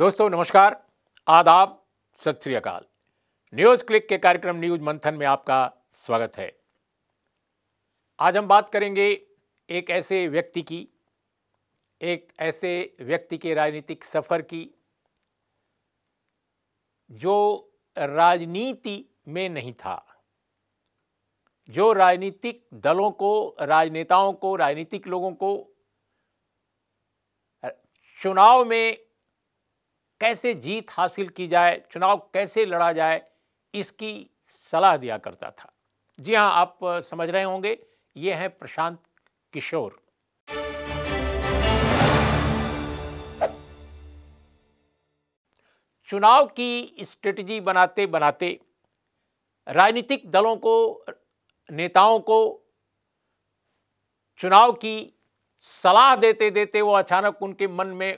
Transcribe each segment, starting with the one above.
दोस्तों नमस्कार आदाब सत श्री अकाल न्यूज़ क्लिक के कार्यक्रम न्यूज मंथन में आपका स्वागत है आज हम बात करेंगे एक ऐसे व्यक्ति की एक ऐसे व्यक्ति के राजनीतिक सफ़र की जो राजनीति में नहीं था जो राजनीतिक दलों को राजनेताओं को राजनीतिक लोगों को चुनाव में कैसे जीत हासिल की जाए चुनाव कैसे लड़ा जाए इसकी सलाह दिया करता था जी हाँ आप समझ रहे होंगे ये हैं प्रशांत किशोर चुनाव की स्ट्रेटजी बनाते बनाते राजनीतिक दलों को नेताओं को चुनाव की सलाह देते देते वो अचानक उनके मन में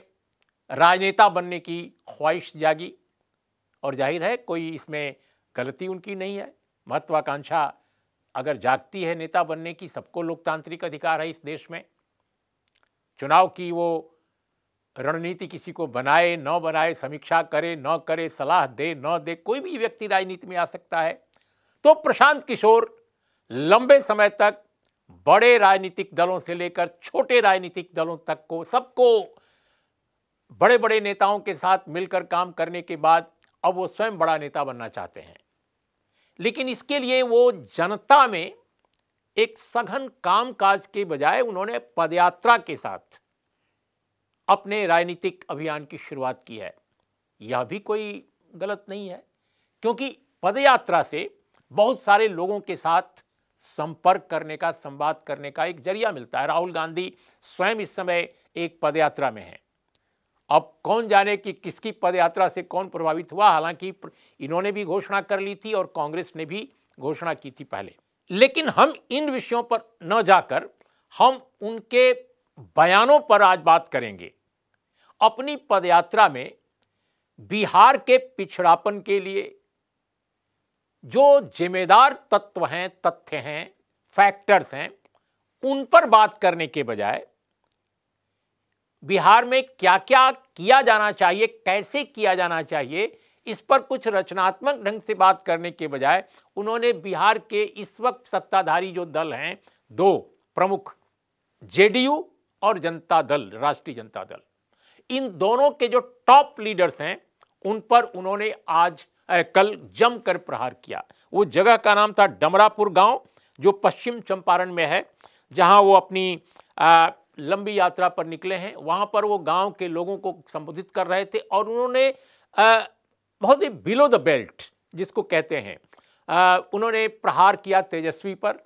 राजनेता बनने की ख्वाहिश जागी और जाहिर है कोई इसमें गलती उनकी नहीं है महत्वाकांक्षा अगर जागती है नेता बनने की सबको लोकतांत्रिक अधिकार है इस देश में चुनाव की वो रणनीति किसी को बनाए न बनाए समीक्षा करे न करे सलाह दे न दे कोई भी व्यक्ति राजनीति में आ सकता है तो प्रशांत किशोर लंबे समय तक बड़े राजनीतिक दलों से लेकर छोटे राजनीतिक दलों तक को सबको बड़े बड़े नेताओं के साथ मिलकर काम करने के बाद अब वो स्वयं बड़ा नेता बनना चाहते हैं लेकिन इसके लिए वो जनता में एक सघन कामकाज के बजाय उन्होंने पदयात्रा के साथ अपने राजनीतिक अभियान की शुरुआत की है यह भी कोई गलत नहीं है क्योंकि पदयात्रा से बहुत सारे लोगों के साथ संपर्क करने का संवाद करने का एक जरिया मिलता है राहुल गांधी स्वयं इस समय एक पदयात्रा में है अब कौन जाने कि किसकी पदयात्रा से कौन प्रभावित हुआ हालांकि इन्होंने भी घोषणा कर ली थी और कांग्रेस ने भी घोषणा की थी पहले लेकिन हम इन विषयों पर न जाकर हम उनके बयानों पर आज बात करेंगे अपनी पदयात्रा में बिहार के पिछड़ापन के लिए जो जिम्मेदार तत्व हैं तथ्य हैं फैक्टर्स हैं उन पर बात करने के बजाय बिहार में क्या क्या किया जाना चाहिए कैसे किया जाना चाहिए इस पर कुछ रचनात्मक ढंग से बात करने के बजाय उन्होंने बिहार के इस वक्त सत्ताधारी जो दल हैं दो प्रमुख जेडीयू और जनता दल राष्ट्रीय जनता दल इन दोनों के जो टॉप लीडर्स हैं उन पर उन्होंने आज आ, कल जमकर प्रहार किया वो जगह का नाम था डमरापुर गांव जो पश्चिम चंपारण में है जहां वो अपनी आ, लंबी यात्रा पर निकले हैं वहाँ पर वो गांव के लोगों को संबोधित कर रहे थे और उन्होंने बहुत ही बिलो द बेल्ट जिसको कहते हैं आ, उन्होंने प्रहार किया तेजस्वी पर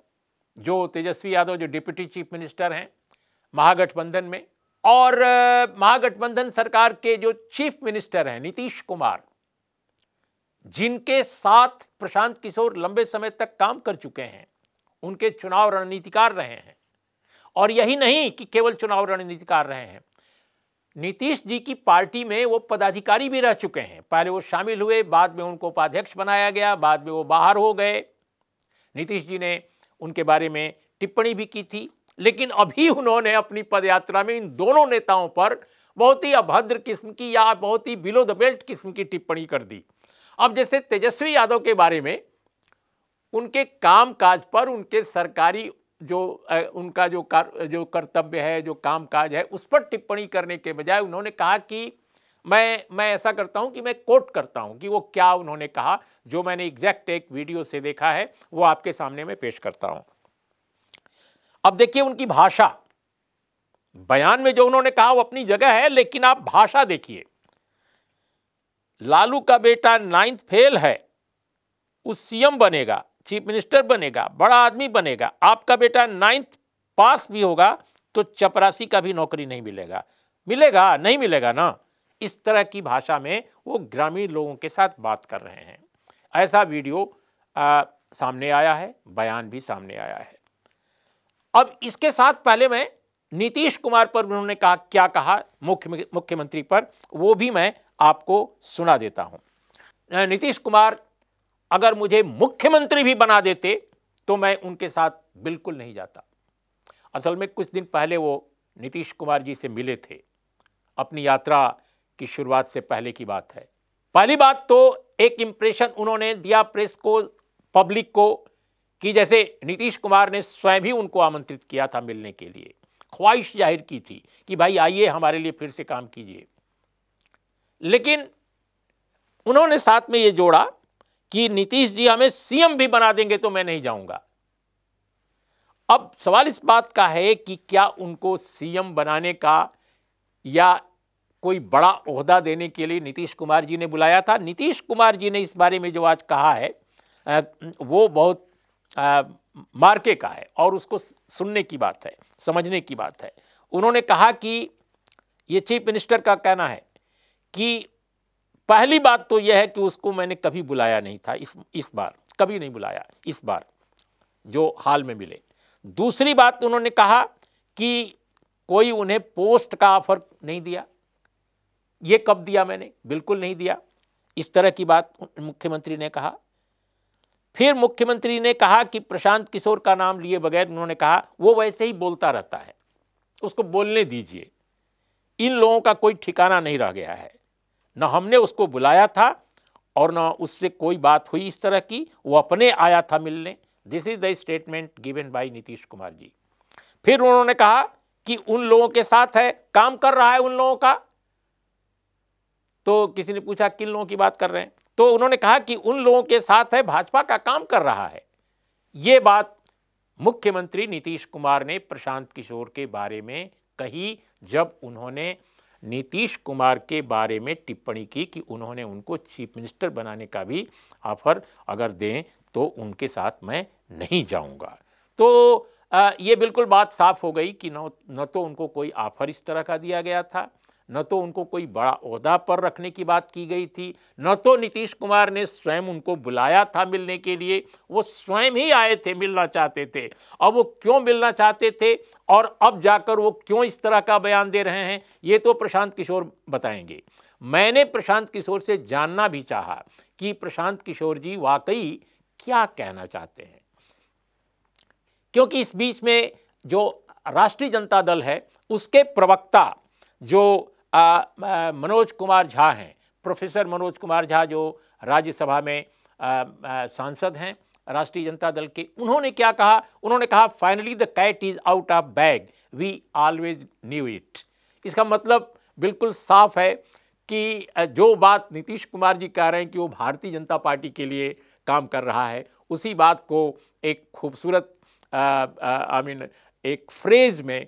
जो तेजस्वी यादव जो डिप्टी चीफ मिनिस्टर हैं महागठबंधन में और महागठबंधन सरकार के जो चीफ मिनिस्टर हैं नीतीश कुमार जिनके साथ प्रशांत किशोर लंबे समय तक काम कर चुके हैं उनके चुनाव रणनीतिकार रहे हैं और यही नहीं कि केवल चुनाव रणनीतिकार रहे हैं नीतीश जी की पार्टी में वो पदाधिकारी भी रह चुके हैं पहले वो शामिल हुए बाद में उनको उपाध्यक्ष बनाया गया बाद में वो बाहर हो गए नीतीश जी ने उनके बारे में टिप्पणी भी की थी लेकिन अभी उन्होंने अपनी पदयात्रा में इन दोनों नेताओं पर बहुत ही अभद्र किस्म की या बहुत ही बिलो द बेल्ट किस्म की टिप्पणी कर दी अब जैसे तेजस्वी यादव के बारे में उनके काम काज पर उनके सरकारी जो उनका जो कर, जो कर्तव्य है जो काम काज है उस पर टिप्पणी करने के बजाय उन्होंने कहा कि मैं मैं ऐसा करता हूं कि मैं कोट करता हूं कि वो क्या उन्होंने कहा जो मैंने एग्जैक्ट एक वीडियो से देखा है वो आपके सामने मैं पेश करता हूं अब देखिए उनकी भाषा बयान में जो उन्होंने कहा वो अपनी जगह है लेकिन आप भाषा देखिए लालू का बेटा नाइन्थ फेल है उस सीएम बनेगा चीफ मिनिस्टर बनेगा बड़ा आदमी बनेगा आपका बेटा नाइन्थ पास भी होगा तो चपरासी का भी नौकरी नहीं मिलेगा मिलेगा नहीं मिलेगा ना इस तरह की भाषा में वो ग्रामीण लोगों के साथ बात कर रहे हैं ऐसा वीडियो आ, सामने आया है बयान भी सामने आया है अब इसके साथ पहले मैं नीतीश कुमार पर उन्होंने कहा क्या कहा मुख्य मुख्यमंत्री पर वो भी मैं आपको सुना देता हूं नीतीश कुमार अगर मुझे मुख्यमंत्री भी बना देते तो मैं उनके साथ बिल्कुल नहीं जाता असल में कुछ दिन पहले वो नीतीश कुमार जी से मिले थे अपनी यात्रा की शुरुआत से पहले की बात है पहली बात तो एक इम्प्रेशन उन्होंने दिया प्रेस को पब्लिक को कि जैसे नीतीश कुमार ने स्वयं ही उनको आमंत्रित किया था मिलने के लिए ख्वाहिश जाहिर की थी कि भाई आइए हमारे लिए फिर से काम कीजिए लेकिन उन्होंने साथ में ये जोड़ा कि नीतीश जी हमें सीएम भी बना देंगे तो मैं नहीं जाऊंगा अब सवाल इस बात का है कि क्या उनको सीएम बनाने का या कोई बड़ा ओहदा देने के लिए नीतीश कुमार जी ने बुलाया था नीतीश कुमार जी ने इस बारे में जो आज कहा है वो बहुत मार्के का है और उसको सुनने की बात है समझने की बात है उन्होंने कहा कि ये चीफ मिनिस्टर का कहना है कि पहली बात तो यह है कि उसको मैंने कभी बुलाया नहीं था इस इस बार कभी नहीं बुलाया इस बार जो हाल में मिले दूसरी बात उन्होंने कहा कि कोई उन्हें पोस्ट का ऑफर नहीं दिया ये कब दिया मैंने बिल्कुल नहीं दिया इस तरह की बात मुख्यमंत्री ने कहा फिर मुख्यमंत्री ने कहा कि प्रशांत किशोर का नाम लिए बगैर उन्होंने कहा वो वैसे ही बोलता रहता है उसको बोलने दीजिए इन लोगों का कोई ठिकाना नहीं रह गया है न हमने उसको बुलाया था और न उससे कोई बात हुई इस तरह की वो अपने आया था मिलने this is the statement given by Nitish Kumar ji फिर उन्होंने कहा कि उन लोगों के साथ है काम कर रहा है उन लोगों का तो किसी ने पूछा किन लोगों की बात कर रहे हैं तो उन्होंने कहा कि उन लोगों के साथ है भाजपा का काम कर रहा है ये बात मुख्यमंत्री नीतीश कुमार ने प्रशांत किशोर के बारे में कही जब उन्होंने नीतीश कुमार के बारे में टिप्पणी की कि उन्होंने उनको चीफ मिनिस्टर बनाने का भी ऑफर अगर दें तो उनके साथ मैं नहीं जाऊंगा तो आ, ये बिल्कुल बात साफ हो गई कि न न तो उनको कोई ऑफर इस तरह का दिया गया था न तो उनको कोई बड़ा अहदा पर रखने की बात की गई थी न तो नीतीश कुमार ने स्वयं उनको बुलाया था मिलने के लिए वो स्वयं ही आए थे मिलना चाहते थे अब वो क्यों मिलना चाहते थे और अब जाकर वो क्यों इस तरह का बयान दे रहे हैं ये तो प्रशांत किशोर बताएंगे मैंने प्रशांत किशोर से जानना भी चाहा कि प्रशांत किशोर जी वाकई क्या कहना चाहते हैं क्योंकि इस बीच में जो राष्ट्रीय जनता दल है उसके प्रवक्ता जो आ, मनोज कुमार झा हैं प्रोफेसर मनोज कुमार झा जो राज्यसभा में सांसद हैं राष्ट्रीय जनता दल के उन्होंने क्या कहा उन्होंने कहा finally the cat is out of bag we always knew it इसका मतलब बिल्कुल साफ है कि जो बात नीतीश कुमार जी कह रहे हैं कि वो भारतीय जनता पार्टी के लिए काम कर रहा है उसी बात को एक खूबसूरत आई मीन एक फ्रेज में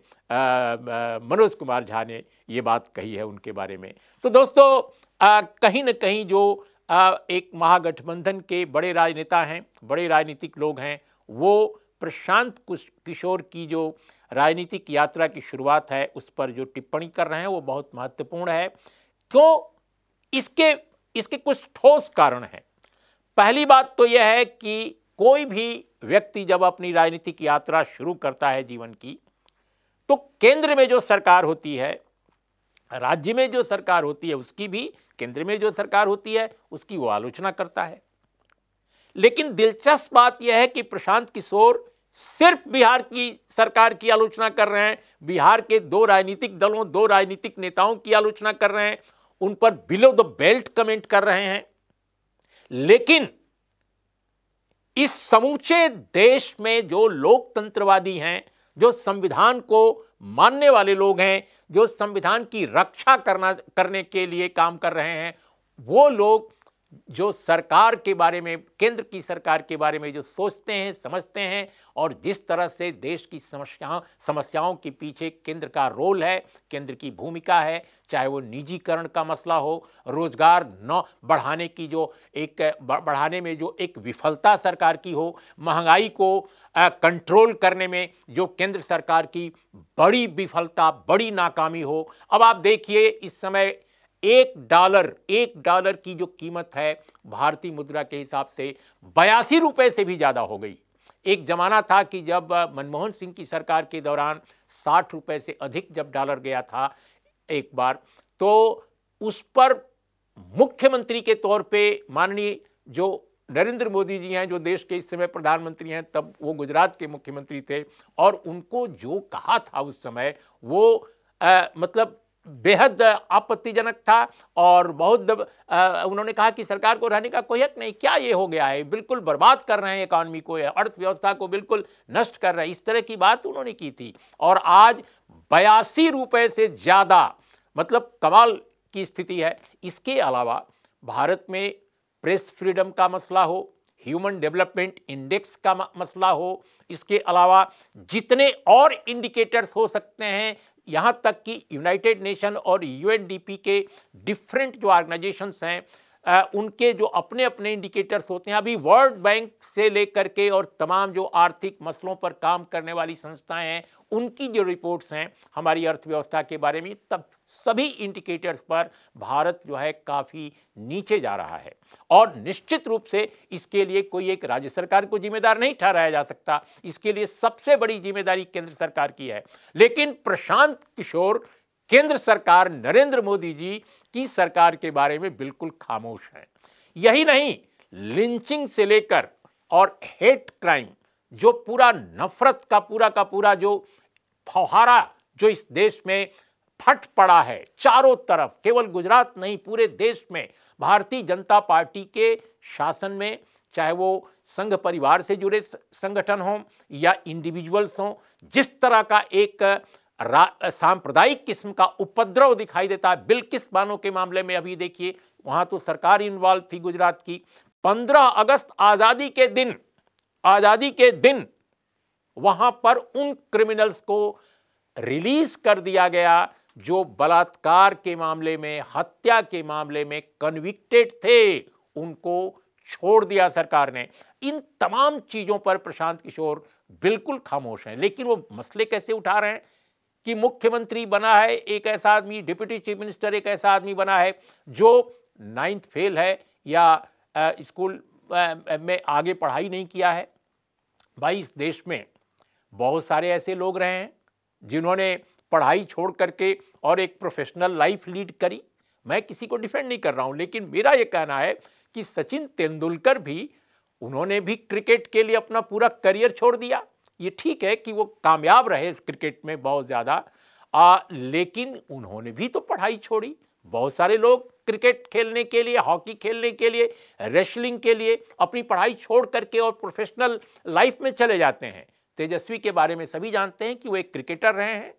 मनोज कुमार झा ने ये बात कही है उनके बारे में तो दोस्तों कहीं ना कहीं जो आ, एक महागठबंधन के बड़े राजनेता हैं बड़े राजनीतिक लोग हैं वो प्रशांत किशोर की जो राजनीतिक यात्रा की शुरुआत है उस पर जो टिप्पणी कर रहे हैं वो बहुत महत्वपूर्ण है क्यों इसके इसके कुछ ठोस कारण हैं पहली बात तो यह है कि कोई भी व्यक्ति जब अपनी राजनीतिक यात्रा शुरू करता है जीवन की तो केंद्र में जो सरकार होती है राज्य में जो सरकार होती है उसकी भी केंद्र में जो सरकार होती है उसकी वो आलोचना करता है लेकिन दिलचस्प बात यह है कि प्रशांत किशोर सिर्फ बिहार की सरकार की आलोचना कर रहे हैं बिहार के दो राजनीतिक दलों दो राजनीतिक नेताओं की आलोचना कर रहे हैं उन पर बिलो द बेल्ट कमेंट कर रहे हैं लेकिन इस समूचे देश में जो लोकतंत्रवादी हैं जो संविधान को मानने वाले लोग हैं जो संविधान की रक्षा करना करने के लिए काम कर रहे हैं वो लोग जो सरकार के बारे में केंद्र की सरकार के बारे में जो सोचते हैं समझते हैं और जिस तरह से देश की समस्याओं समस्याओं के पीछे केंद्र का रोल है केंद्र की भूमिका है चाहे वो निजीकरण का मसला हो रोजगार न बढ़ाने की जो एक बढ़ाने में जो एक विफलता सरकार की हो महंगाई को कंट्रोल करने में जो केंद्र सरकार की बड़ी विफलता बड़ी नाकामी हो अब आप देखिए इस समय एक डॉलर एक डॉलर की जो कीमत है भारतीय मुद्रा के हिसाब से बयासी रुपए से भी ज़्यादा हो गई एक ज़माना था कि जब मनमोहन सिंह की सरकार के दौरान साठ रुपए से अधिक जब डॉलर गया था एक बार तो उस पर मुख्यमंत्री के तौर पे माननीय जो नरेंद्र मोदी जी हैं जो देश के इस समय प्रधानमंत्री हैं तब वो गुजरात के मुख्यमंत्री थे और उनको जो कहा था उस समय वो आ, मतलब बेहद आपत्तिजनक था और बहुत आ, उन्होंने कहा कि सरकार को रहने का कोई हक नहीं क्या ये हो गया है बिल्कुल बर्बाद कर रहे हैं इकॉनमी को अर्थव्यवस्था को बिल्कुल नष्ट कर रहे हैं इस तरह की बात उन्होंने की थी और आज बयासी रुपये से ज़्यादा मतलब कमाल की स्थिति है इसके अलावा भारत में प्रेस फ्रीडम का मसला हो ह्यूमन डेवलपमेंट इंडेक्स का मसला हो इसके अलावा जितने और इंडिकेटर्स हो सकते हैं यहाँ तक कि यूनाइटेड नेशन और यूएनडीपी के डिफरेंट जो ऑर्गेनाइजेशंस हैं आ, उनके जो अपने अपने इंडिकेटर्स होते हैं अभी वर्ल्ड बैंक से लेकर के और तमाम जो आर्थिक मसलों पर काम करने वाली संस्थाएं हैं उनकी जो रिपोर्ट्स हैं हमारी अर्थव्यवस्था के बारे में तब सभी इंडिकेटर्स पर भारत जो है काफ़ी नीचे जा रहा है और निश्चित रूप से इसके लिए कोई एक राज्य सरकार को जिम्मेदार नहीं ठहराया जा सकता इसके लिए सबसे बड़ी जिम्मेदारी केंद्र सरकार की है लेकिन प्रशांत किशोर केंद्र सरकार नरेंद्र मोदी जी की सरकार के बारे में बिल्कुल खामोश है यही नहीं लिंचिंग से लेकर और हेट क्राइम जो पूरा नफरत का पूरा का पूरा जो फौहारा जो इस देश में फट पड़ा है चारों तरफ केवल गुजरात नहीं पूरे देश में भारतीय जनता पार्टी के शासन में चाहे वो संघ परिवार से जुड़े संगठन हों या इंडिविजुअल्स हों जिस तरह का एक सांप्रदायिक किस्म का उपद्रव दिखाई देता है बिल्किस बानो के मामले में अभी देखिए वहां तो सरकार इन्वॉल्व थी गुजरात की पंद्रह अगस्त आज़ादी के दिन आज़ादी के दिन वहां पर उन क्रिमिनल्स को रिलीज कर दिया गया जो बलात्कार के मामले में हत्या के मामले में कन्विक्टेड थे उनको छोड़ दिया सरकार ने इन तमाम चीज़ों पर प्रशांत किशोर बिल्कुल खामोश हैं लेकिन वो मसले कैसे उठा रहे हैं कि मुख्यमंत्री बना है एक ऐसा आदमी डिप्टी चीफ मिनिस्टर एक ऐसा आदमी बना है जो नाइन्थ फेल है या स्कूल में आगे पढ़ाई नहीं किया है भाई इस देश में बहुत सारे ऐसे लोग रहे हैं जिन्होंने पढ़ाई छोड़ करके और एक प्रोफेशनल लाइफ लीड करी मैं किसी को डिफेंड नहीं कर रहा हूँ लेकिन मेरा ये कहना है कि सचिन तेंदुलकर भी उन्होंने भी क्रिकेट के लिए अपना पूरा करियर छोड़ दिया ये ठीक है कि वो कामयाब रहे इस क्रिकेट में बहुत ज़्यादा लेकिन उन्होंने भी तो पढ़ाई छोड़ी बहुत सारे लोग क्रिकेट खेलने के लिए हॉकी खेलने के लिए रेसलिंग के लिए अपनी पढ़ाई छोड़ करके और प्रोफेशनल लाइफ में चले जाते हैं तेजस्वी के बारे में सभी जानते हैं कि वो एक क्रिकेटर रहे हैं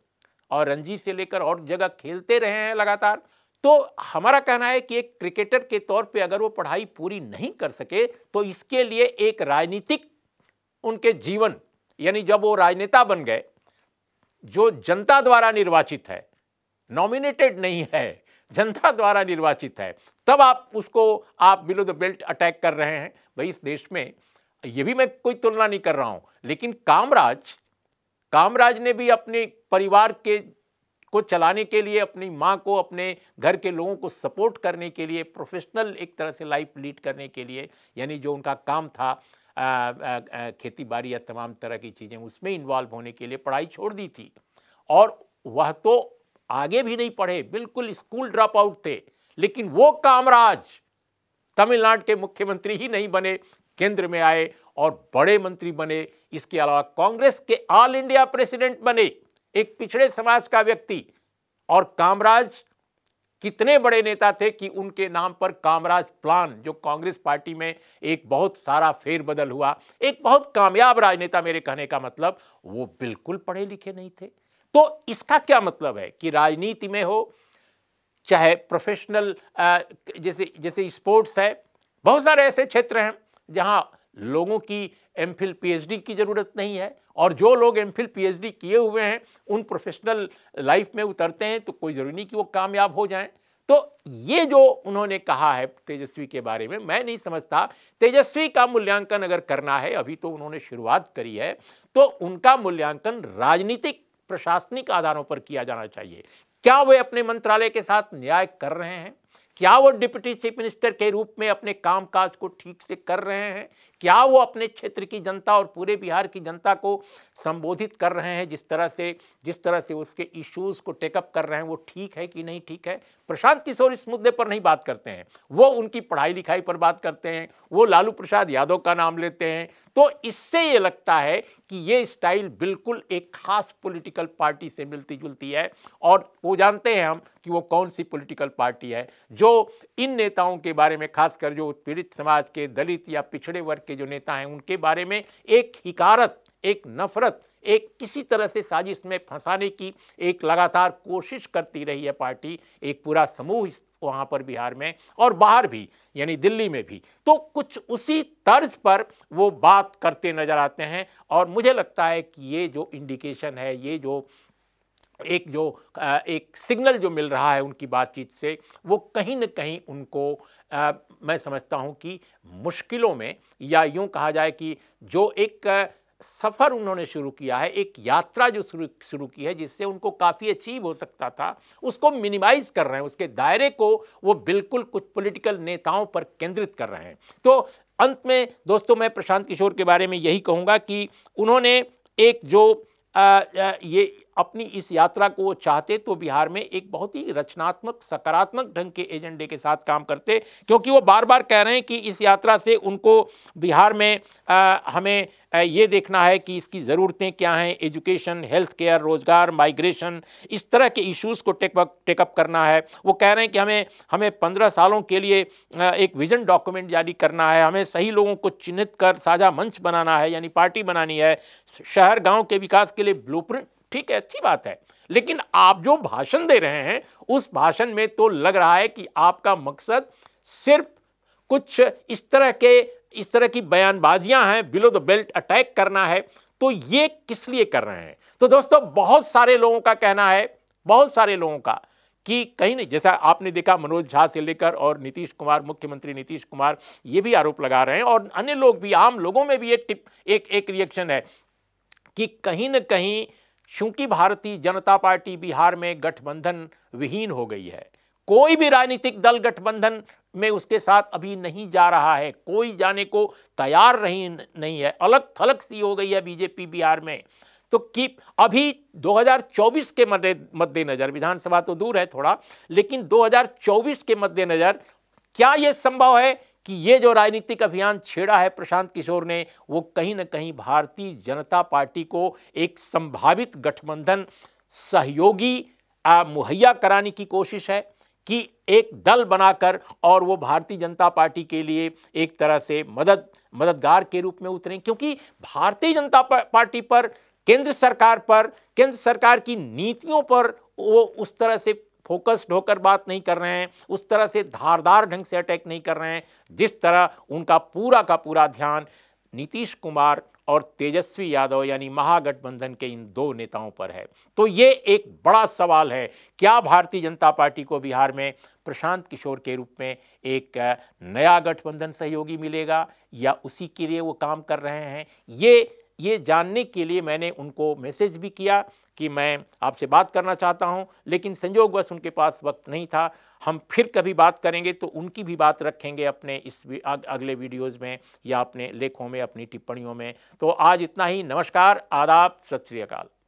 और रणजी से लेकर और जगह खेलते रहे हैं लगातार तो हमारा कहना है कि एक क्रिकेटर के तौर पे अगर वो पढ़ाई पूरी नहीं कर सके तो इसके लिए एक राजनीतिक उनके जीवन यानी जब वो राजनेता बन गए जो जनता द्वारा निर्वाचित है नॉमिनेटेड नहीं है जनता द्वारा निर्वाचित है तब आप उसको आप बिलो द बेल्ट अटैक कर रहे हैं भाई इस देश में ये भी मैं कोई तुलना नहीं कर रहा हूँ लेकिन कामराज कामराज ने भी अपने परिवार के को चलाने के लिए अपनी माँ को अपने घर के लोगों को सपोर्ट करने के लिए प्रोफेशनल एक तरह से लाइफ लीड करने के लिए यानी जो उनका काम था खेती बाड़ी या तमाम तरह की चीज़ें उसमें इन्वॉल्व होने के लिए पढ़ाई छोड़ दी थी और वह तो आगे भी नहीं पढ़े बिल्कुल स्कूल ड्रॉप आउट थे लेकिन वो कामराज तमिलनाडु के मुख्यमंत्री ही नहीं बने केंद्र में आए और बड़े मंत्री बने इसके अलावा कांग्रेस के ऑल इंडिया प्रेसिडेंट बने एक पिछड़े समाज का व्यक्ति और कामराज कितने बड़े नेता थे कि उनके नाम पर कामराज प्लान जो कांग्रेस पार्टी में एक बहुत सारा फेरबदल हुआ एक बहुत कामयाब राजनेता मेरे कहने का मतलब वो बिल्कुल पढ़े लिखे नहीं थे तो इसका क्या मतलब है कि राजनीति में हो चाहे प्रोफेशनल जैसे जैसे स्पोर्ट्स है बहुत सारे ऐसे क्षेत्र हैं जहाँ लोगों की एम फिल पी की ज़रूरत नहीं है और जो लोग एम फिल किए हुए हैं उन प्रोफेशनल लाइफ में उतरते हैं तो कोई ज़रूरी नहीं कि वो कामयाब हो जाएं तो ये जो उन्होंने कहा है तेजस्वी के बारे में मैं नहीं समझता तेजस्वी का मूल्यांकन अगर करना है अभी तो उन्होंने शुरुआत करी है तो उनका मूल्यांकन राजनीतिक प्रशासनिक आधारों पर किया जाना चाहिए क्या वे अपने मंत्रालय के साथ न्याय कर रहे हैं क्या वो डिप्टी चीफ मिनिस्टर के रूप में अपने कामकाज को ठीक से कर रहे हैं क्या वो अपने क्षेत्र की जनता और पूरे बिहार की जनता को संबोधित कर रहे हैं जिस तरह से जिस तरह से उसके इश्यूज़ को टेकअप कर रहे हैं वो ठीक है कि नहीं ठीक है प्रशांत किशोर इस मुद्दे पर नहीं बात करते हैं वो उनकी पढ़ाई लिखाई पर बात करते हैं वो लालू प्रसाद यादव का नाम लेते हैं तो इससे ये लगता है कि ये स्टाइल बिल्कुल एक खास पोलिटिकल पार्टी से मिलती जुलती है और वो जानते हैं हम कि वो कौन सी पोलिटिकल पार्टी है जो इन नेताओं के बारे में खासकर जो उत्पीड़ित समाज के दलित या पिछड़े वर्ग के जो नेता हैं उनके बारे में एक हिकारत एक नफरत एक किसी तरह से साजिश में फंसाने की एक लगातार कोशिश करती रही है पार्टी एक पूरा समूह वहाँ पर बिहार में और बाहर भी यानी दिल्ली में भी तो कुछ उसी तर्ज पर वो बात करते नज़र आते हैं और मुझे लगता है कि ये जो इंडिकेशन है ये जो एक जो एक सिग्नल जो मिल रहा है उनकी बातचीत से वो कहीं ना कहीं उनको मैं समझता हूँ कि मुश्किलों में या यूँ कहा जाए कि जो एक सफ़र उन्होंने शुरू किया है एक यात्रा जो शुरू शुरू की है जिससे उनको काफ़ी अचीव हो सकता था उसको मिनिमाइज कर रहे हैं उसके दायरे को वो बिल्कुल कुछ पॉलिटिकल नेताओं पर केंद्रित कर रहे हैं तो अंत में दोस्तों मैं प्रशांत किशोर के बारे में यही कहूँगा कि उन्होंने एक जो आ, आ, ये अपनी इस यात्रा को वो चाहते तो बिहार में एक बहुत ही रचनात्मक सकारात्मक ढंग के एजेंडे के साथ काम करते क्योंकि वो बार बार कह रहे हैं कि इस यात्रा से उनको बिहार में आ, हमें ये देखना है कि इसकी ज़रूरतें क्या हैं एजुकेशन हेल्थ केयर रोज़गार माइग्रेशन इस तरह के इश्यूज़ को टेक टेकअप करना है वो कह रहे हैं कि हमें हमें पंद्रह सालों के लिए एक विज़न डॉक्यूमेंट जारी करना है हमें सही लोगों को चिन्हित कर साझा मंच बनाना है यानी पार्टी बनानी है शहर गांव के विकास के लिए ब्लूप्रिंट ठीक है अच्छी बात है लेकिन आप जो भाषण दे रहे हैं उस भाषण में तो लग रहा है कि आपका मकसद सिर्फ कुछ इस तरह के इस तरह की बयानबाजियां हैं बिलो द बेल्ट अटैक करना है तो ये किस लिए कर रहे हैं तो दोस्तों बहुत सारे लोगों का कहना है बहुत सारे लोगों का कि कहीं नहीं जैसा आपने देखा मनोज झा से लेकर और नीतीश कुमार मुख्यमंत्री नीतीश कुमार ये भी आरोप लगा रहे हैं और अन्य लोग भी आम लोगों में भी ये टिप एक एक रिएक्शन है कि कहीं ना कहीं चूंकि भारतीय जनता पार्टी बिहार में गठबंधन विहीन हो गई है कोई भी राजनीतिक दल गठबंधन में उसके साथ अभी नहीं जा रहा है कोई जाने को तैयार नहीं नहीं है अलग थलग सी हो गई है बीजेपी बिहार में तो कि अभी 2024 के मद्देनज़र विधानसभा तो दूर है थोड़ा लेकिन 2024 के मद्देनज़र क्या ये संभव है कि ये जो राजनीतिक अभियान छेड़ा है प्रशांत किशोर ने वो कहीं ना कहीं भारतीय जनता पार्टी को एक संभावित गठबंधन सहयोगी मुहैया कराने की कोशिश है कि एक दल बनाकर और वो भारतीय जनता पार्टी के लिए एक तरह से मदद मददगार के रूप में उतरें क्योंकि भारतीय जनता पार्टी पर केंद्र सरकार पर केंद्र सरकार की नीतियों पर वो उस तरह से फोकस्ड होकर बात नहीं कर रहे हैं उस तरह से धारदार ढंग से अटैक नहीं कर रहे हैं जिस तरह उनका पूरा का पूरा ध्यान नीतीश कुमार और तेजस्वी यादव यानी महागठबंधन के इन दो नेताओं पर है तो ये एक बड़ा सवाल है क्या भारतीय जनता पार्टी को बिहार में प्रशांत किशोर के रूप में एक नया गठबंधन सहयोगी मिलेगा या उसी के लिए वो काम कर रहे हैं ये ये जानने के लिए मैंने उनको मैसेज भी किया कि मैं आपसे बात करना चाहता हूं लेकिन संजोगवश उनके पास वक्त नहीं था हम फिर कभी बात करेंगे तो उनकी भी बात रखेंगे अपने इस अगले वीडियोस में या अपने लेखों में अपनी टिप्पणियों में तो आज इतना ही नमस्कार आदाब सत श्रीकाल